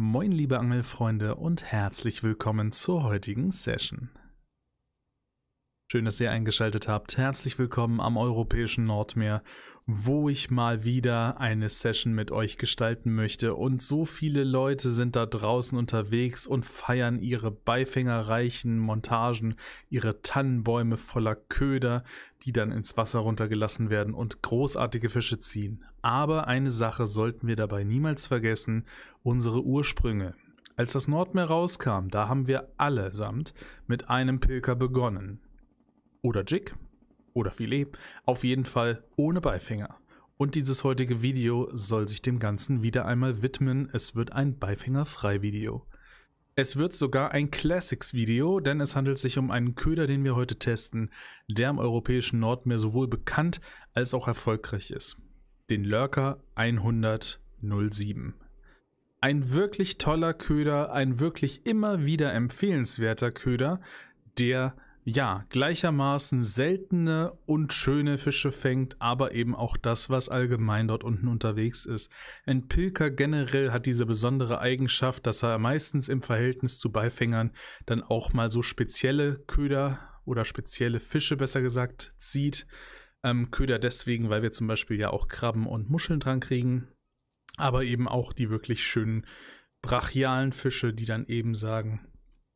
Moin liebe Angelfreunde und herzlich willkommen zur heutigen Session. Schön, dass ihr eingeschaltet habt. Herzlich willkommen am europäischen Nordmeer, wo ich mal wieder eine Session mit euch gestalten möchte. Und so viele Leute sind da draußen unterwegs und feiern ihre beifängerreichen Montagen, ihre Tannenbäume voller Köder, die dann ins Wasser runtergelassen werden und großartige Fische ziehen. Aber eine Sache sollten wir dabei niemals vergessen, unsere Ursprünge. Als das Nordmeer rauskam, da haben wir allesamt mit einem Pilker begonnen oder Jig oder Filet, auf jeden Fall ohne Beifänger. Und dieses heutige Video soll sich dem Ganzen wieder einmal widmen. Es wird ein beifänger frei video Es wird sogar ein Classics-Video, denn es handelt sich um einen Köder, den wir heute testen, der am europäischen Nordmeer sowohl bekannt als auch erfolgreich ist. Den Lurker 10007. Ein wirklich toller Köder, ein wirklich immer wieder empfehlenswerter Köder, der ja, gleichermaßen seltene und schöne Fische fängt, aber eben auch das, was allgemein dort unten unterwegs ist. Ein Pilker generell hat diese besondere Eigenschaft, dass er meistens im Verhältnis zu Beifängern dann auch mal so spezielle Köder oder spezielle Fische besser gesagt zieht. Ähm, Köder deswegen, weil wir zum Beispiel ja auch Krabben und Muscheln dran kriegen, aber eben auch die wirklich schönen brachialen Fische, die dann eben sagen,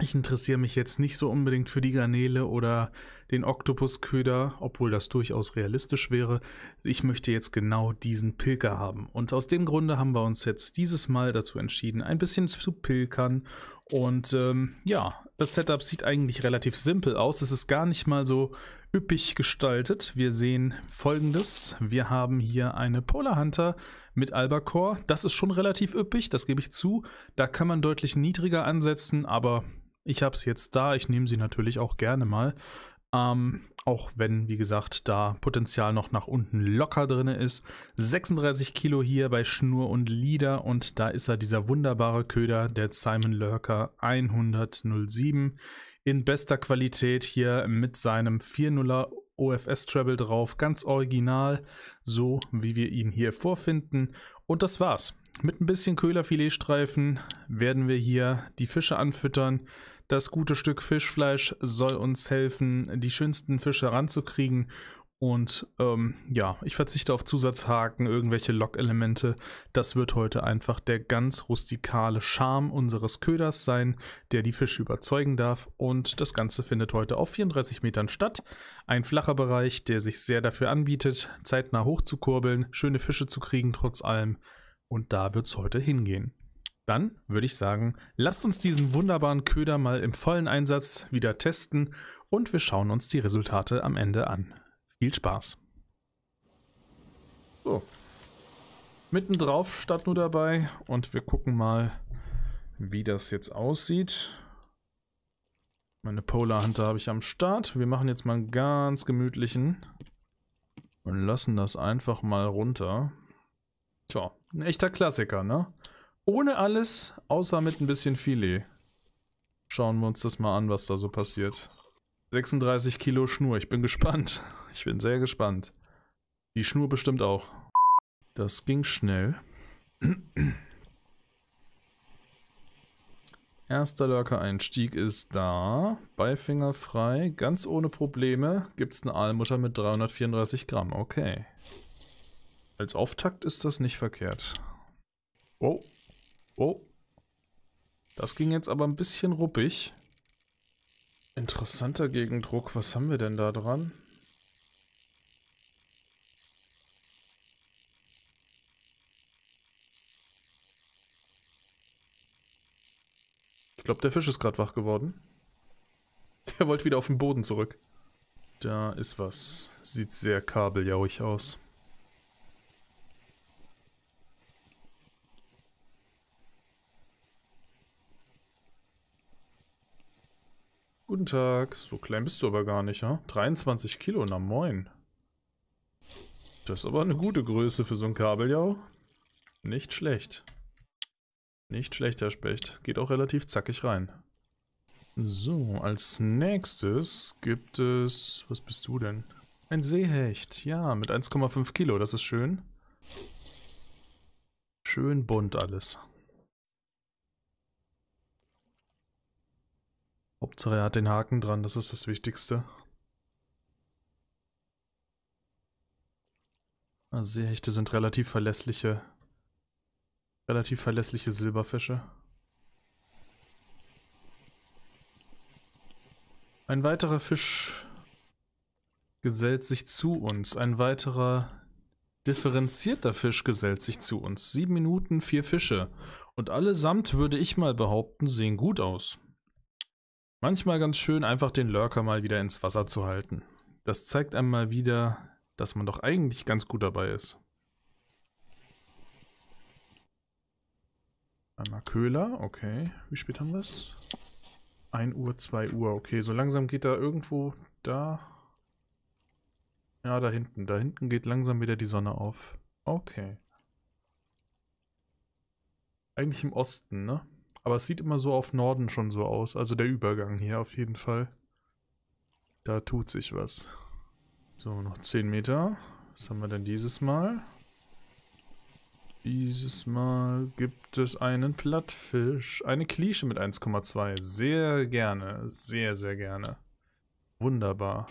ich interessiere mich jetzt nicht so unbedingt für die Garnele oder den Oktopusköder, obwohl das durchaus realistisch wäre. Ich möchte jetzt genau diesen Pilker haben. Und aus dem Grunde haben wir uns jetzt dieses Mal dazu entschieden, ein bisschen zu pilkern. Und ähm, ja, das Setup sieht eigentlich relativ simpel aus. Es ist gar nicht mal so üppig gestaltet. Wir sehen folgendes. Wir haben hier eine Polar Hunter mit Albacore. Das ist schon relativ üppig, das gebe ich zu. Da kann man deutlich niedriger ansetzen, aber ich habe es jetzt da, ich nehme sie natürlich auch gerne mal. Ähm, auch wenn, wie gesagt, da Potenzial noch nach unten locker drin ist. 36 Kilo hier bei Schnur und Lieder und da ist er, dieser wunderbare Köder, der Simon Lurker 107 in bester Qualität hier mit seinem 4-0er OFS-Treble drauf, ganz original, so wie wir ihn hier vorfinden. Und das war's. Mit ein bisschen Köhlerfiletstreifen werden wir hier die Fische anfüttern. Das gute Stück Fischfleisch soll uns helfen, die schönsten Fische ranzukriegen. Und ähm, ja, ich verzichte auf Zusatzhaken, irgendwelche Log-Elemente. Das wird heute einfach der ganz rustikale Charme unseres Köders sein, der die Fische überzeugen darf. Und das Ganze findet heute auf 34 Metern statt. Ein flacher Bereich, der sich sehr dafür anbietet, zeitnah hochzukurbeln, schöne Fische zu kriegen trotz allem. Und da wird es heute hingehen. Dann würde ich sagen, lasst uns diesen wunderbaren Köder mal im vollen Einsatz wieder testen und wir schauen uns die Resultate am Ende an. Viel Spaß! So, mittendrauf statt nur dabei und wir gucken mal, wie das jetzt aussieht. Meine Polar Hunter habe ich am Start. Wir machen jetzt mal einen ganz gemütlichen und lassen das einfach mal runter. Tja, ein echter Klassiker, ne? Ohne alles, außer mit ein bisschen Filet. Schauen wir uns das mal an, was da so passiert. 36 Kilo Schnur, ich bin gespannt. Ich bin sehr gespannt. Die Schnur bestimmt auch. Das ging schnell. Erster Lurker-Einstieg ist da. Beifinger frei. Ganz ohne Probleme gibt es eine Aalmutter mit 334 Gramm. Okay. Als Auftakt ist das nicht verkehrt. Wow. Oh. Oh. Das ging jetzt aber ein bisschen ruppig. Interessanter Gegendruck. Was haben wir denn da dran? Ich glaube, der Fisch ist gerade wach geworden. Der wollte wieder auf den Boden zurück. Da ist was. Sieht sehr kabeljauig aus. Guten Tag. So klein bist du aber gar nicht, ja? 23 Kilo, na moin. Das ist aber eine gute Größe für so ein Kabeljau. Nicht schlecht. Nicht schlecht, Herr Specht. Geht auch relativ zackig rein. So, als nächstes gibt es... Was bist du denn? Ein Seehecht. Ja, mit 1,5 Kilo. Das ist schön. Schön bunt alles. Hauptsache er hat den Haken dran, das ist das Wichtigste. Also Seehechte sind relativ verlässliche, relativ verlässliche Silberfische. Ein weiterer Fisch gesellt sich zu uns. Ein weiterer differenzierter Fisch gesellt sich zu uns. Sieben Minuten, vier Fische. Und allesamt, würde ich mal behaupten, sehen gut aus. Manchmal ganz schön, einfach den Lurker mal wieder ins Wasser zu halten. Das zeigt einmal wieder, dass man doch eigentlich ganz gut dabei ist. Einmal Köhler, okay. Wie spät haben wir es? 1 Uhr, 2 Uhr, okay. So langsam geht da irgendwo da... Ja, da hinten. Da hinten geht langsam wieder die Sonne auf. Okay. Eigentlich im Osten, ne? Aber es sieht immer so auf Norden schon so aus. Also der Übergang hier auf jeden Fall. Da tut sich was. So, noch 10 Meter. Was haben wir denn dieses Mal? Dieses Mal gibt es einen Plattfisch. Eine Klische mit 1,2. Sehr gerne. Sehr, sehr gerne. Wunderbar.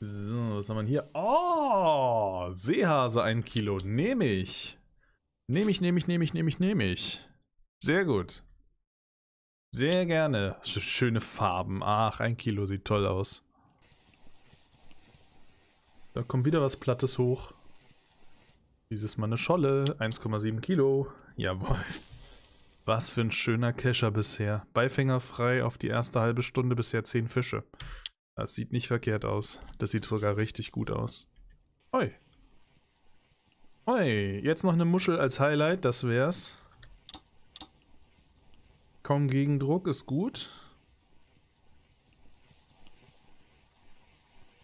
So, was haben wir hier? Oh, Seehase ein Kilo. Nehme ich. Nehme ich, nehme ich, nehme ich, nehme ich, nehme ich. Sehr gut. Sehr gerne. Schöne Farben. Ach, ein Kilo sieht toll aus. Da kommt wieder was Plattes hoch. Dieses Mal eine Scholle. 1,7 Kilo. Jawohl. Was für ein schöner Kescher bisher. Beifänger frei auf die erste halbe Stunde bisher 10 Fische. Das sieht nicht verkehrt aus. Das sieht sogar richtig gut aus. Oi, Oi, jetzt noch eine Muschel als Highlight, das wär's. Kaum Gegendruck, ist gut.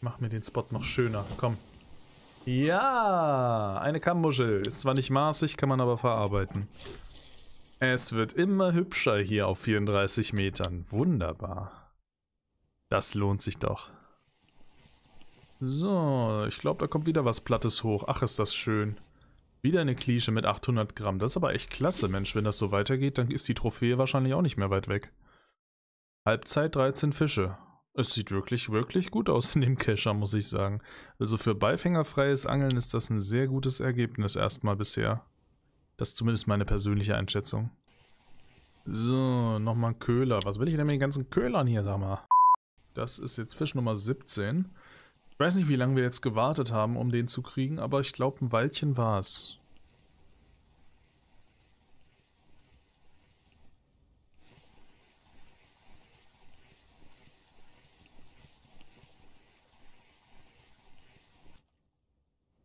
Mach mir den Spot noch schöner, komm. Ja, eine Kammmuschel. Ist zwar nicht maßig, kann man aber verarbeiten. Es wird immer hübscher hier auf 34 Metern. Wunderbar. Das lohnt sich doch. So, ich glaube, da kommt wieder was Plattes hoch. Ach, ist das schön. Wieder eine Klische mit 800 Gramm. Das ist aber echt klasse, Mensch. Wenn das so weitergeht, dann ist die Trophäe wahrscheinlich auch nicht mehr weit weg. Halbzeit 13 Fische. Es sieht wirklich, wirklich gut aus in dem Kescher, muss ich sagen. Also für beifängerfreies Angeln ist das ein sehr gutes Ergebnis erstmal bisher. Das ist zumindest meine persönliche Einschätzung. So, nochmal ein Köhler. Was will ich denn mit den ganzen Köhlern hier, sag mal? Das ist jetzt Fisch Nummer 17. Ich weiß nicht, wie lange wir jetzt gewartet haben, um den zu kriegen, aber ich glaube, ein Weilchen war es.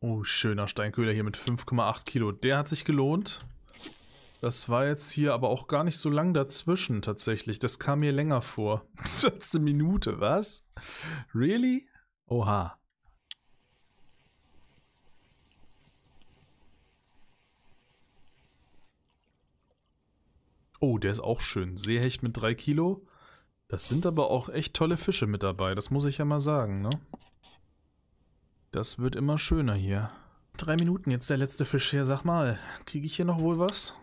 Oh, schöner Steinköder hier mit 5,8 Kilo. Der hat sich gelohnt. Das war jetzt hier aber auch gar nicht so lang dazwischen tatsächlich. Das kam mir länger vor. 14 Minute, was? Really? Oha. Oh, der ist auch schön. Seehecht mit 3 Kilo. Das sind aber auch echt tolle Fische mit dabei. Das muss ich ja mal sagen, ne? Das wird immer schöner hier. Drei Minuten jetzt der letzte Fisch her. Sag mal, kriege ich hier noch wohl was?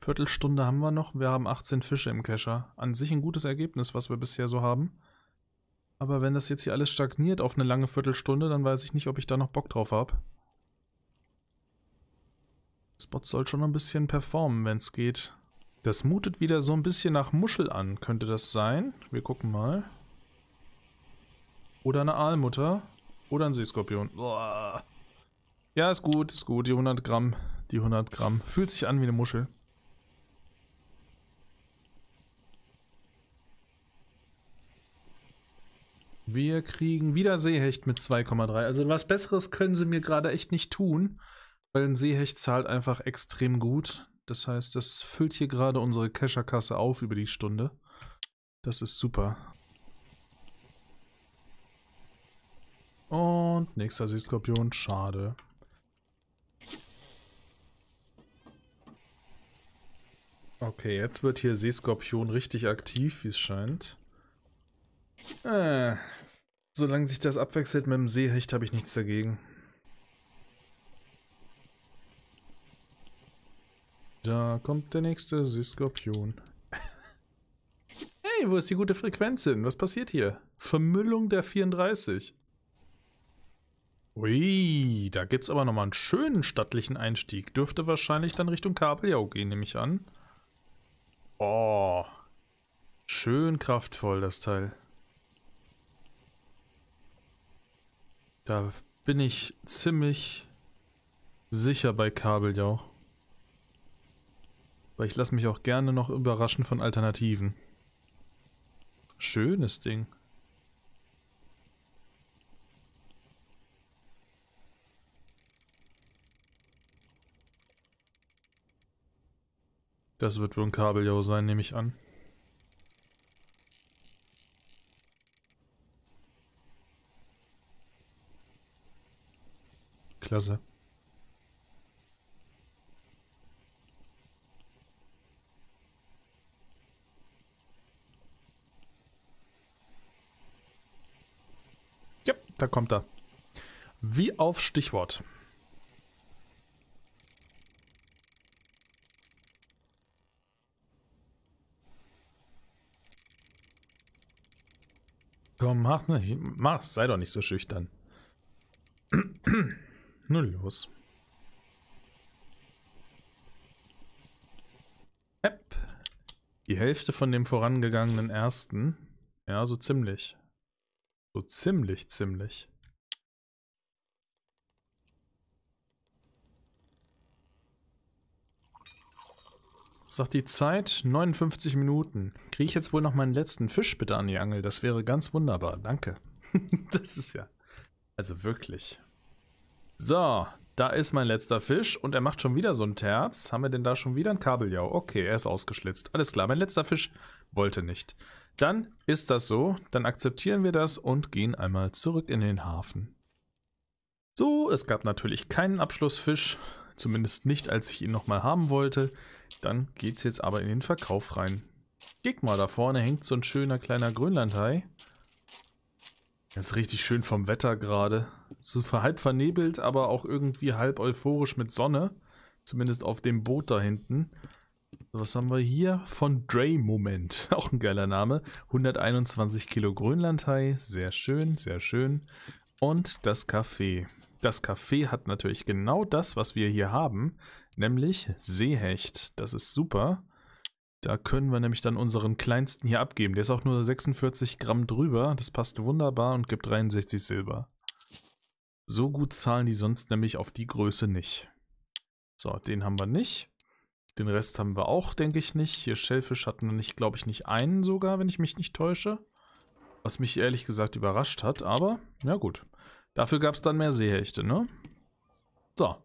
Viertelstunde haben wir noch. Wir haben 18 Fische im Kescher. An sich ein gutes Ergebnis, was wir bisher so haben. Aber wenn das jetzt hier alles stagniert auf eine lange Viertelstunde, dann weiß ich nicht, ob ich da noch Bock drauf habe. Spot soll schon ein bisschen performen, wenn es geht. Das mutet wieder so ein bisschen nach Muschel an. Könnte das sein? Wir gucken mal. Oder eine Aalmutter. Oder ein Seeskorpion. Boah. Ja, ist gut, ist gut. Die 100 Gramm. Die 100 Gramm. Fühlt sich an wie eine Muschel. Wir kriegen wieder Seehecht mit 2,3. Also was Besseres können sie mir gerade echt nicht tun, weil ein Seehecht zahlt einfach extrem gut. Das heißt, das füllt hier gerade unsere Kescherkasse auf über die Stunde. Das ist super. Und nächster Seeskorpion, schade. Okay, jetzt wird hier Seeskorpion richtig aktiv, wie es scheint. Äh, solange sich das abwechselt mit dem Seehecht, habe ich nichts dagegen. Da kommt der nächste Seeskorpion. hey, wo ist die gute Frequenz hin? Was passiert hier? Vermüllung der 34. Ui, da gibt's aber nochmal einen schönen stattlichen Einstieg. Dürfte wahrscheinlich dann Richtung Kabeljau gehen, nehme ich an. Oh, schön kraftvoll das Teil. Da bin ich ziemlich sicher bei Kabeljau. Weil ich lasse mich auch gerne noch überraschen von Alternativen. Schönes Ding. Das wird wohl ein Kabeljau sein, nehme ich an. Klasse. Ja, da kommt er. Wie auf Stichwort. Komm, mach nicht. Mach's, sei doch nicht so schüchtern. Nur los. App. Die Hälfte von dem vorangegangenen ersten. Ja, so ziemlich. So ziemlich, ziemlich. Sagt die Zeit? 59 Minuten. Kriege ich jetzt wohl noch meinen letzten Fisch bitte an die Angel? Das wäre ganz wunderbar. Danke. das ist ja... Also wirklich. So, da ist mein letzter Fisch und er macht schon wieder so ein Terz. Haben wir denn da schon wieder ein Kabeljau? Okay, er ist ausgeschlitzt. Alles klar, mein letzter Fisch wollte nicht. Dann ist das so, dann akzeptieren wir das und gehen einmal zurück in den Hafen. So, es gab natürlich keinen Abschlussfisch, zumindest nicht, als ich ihn nochmal haben wollte. Dann geht's jetzt aber in den Verkauf rein. Guck mal, da vorne hängt so ein schöner kleiner Grönlandhai. Das ist richtig schön vom Wetter gerade so halb vernebelt, aber auch irgendwie halb euphorisch mit Sonne. Zumindest auf dem Boot da hinten. Was haben wir hier? Von Dre Moment. Auch ein geiler Name. 121 Kilo Grönlandhai. Sehr schön, sehr schön. Und das Café. Das Café hat natürlich genau das, was wir hier haben. Nämlich Seehecht. Das ist super. Da können wir nämlich dann unseren kleinsten hier abgeben. Der ist auch nur 46 Gramm drüber. Das passt wunderbar und gibt 63 Silber. So gut zahlen die sonst nämlich auf die Größe nicht. So, den haben wir nicht. Den Rest haben wir auch, denke ich, nicht. Hier Schellfisch hatten wir nicht, glaube ich, nicht einen sogar, wenn ich mich nicht täusche. Was mich ehrlich gesagt überrascht hat, aber na gut. Dafür gab es dann mehr Seehechte, ne? So.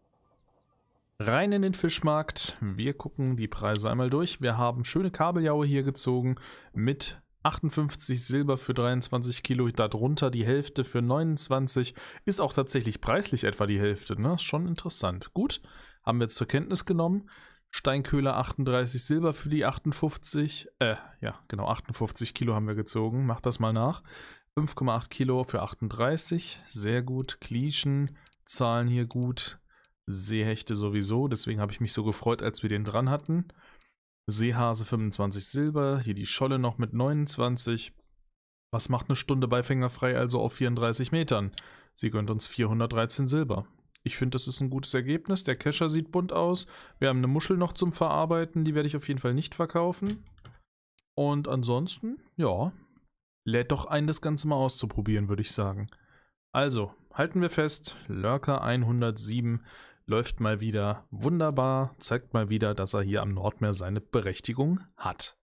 Rein in den Fischmarkt. Wir gucken die Preise einmal durch. Wir haben schöne Kabeljaue hier gezogen mit 58 Silber für 23 Kilo, darunter die Hälfte für 29. Ist auch tatsächlich preislich etwa die Hälfte, ne? schon interessant. Gut, haben wir jetzt zur Kenntnis genommen. Steinköhler 38 Silber für die 58, äh, ja, genau, 58 Kilo haben wir gezogen. Macht das mal nach. 5,8 Kilo für 38, sehr gut. Klieschen, Zahlen hier gut. Seehechte sowieso, deswegen habe ich mich so gefreut, als wir den dran hatten. Seehase 25 Silber, hier die Scholle noch mit 29. Was macht eine Stunde bei Fingerfrei also auf 34 Metern? Sie gönnt uns 413 Silber. Ich finde, das ist ein gutes Ergebnis. Der Kescher sieht bunt aus. Wir haben eine Muschel noch zum Verarbeiten. Die werde ich auf jeden Fall nicht verkaufen. Und ansonsten, ja, lädt doch ein, das Ganze mal auszuprobieren, würde ich sagen. Also, halten wir fest, Lurker 107 läuft mal wieder wunderbar, zeigt mal wieder, dass er hier am Nordmeer seine Berechtigung hat.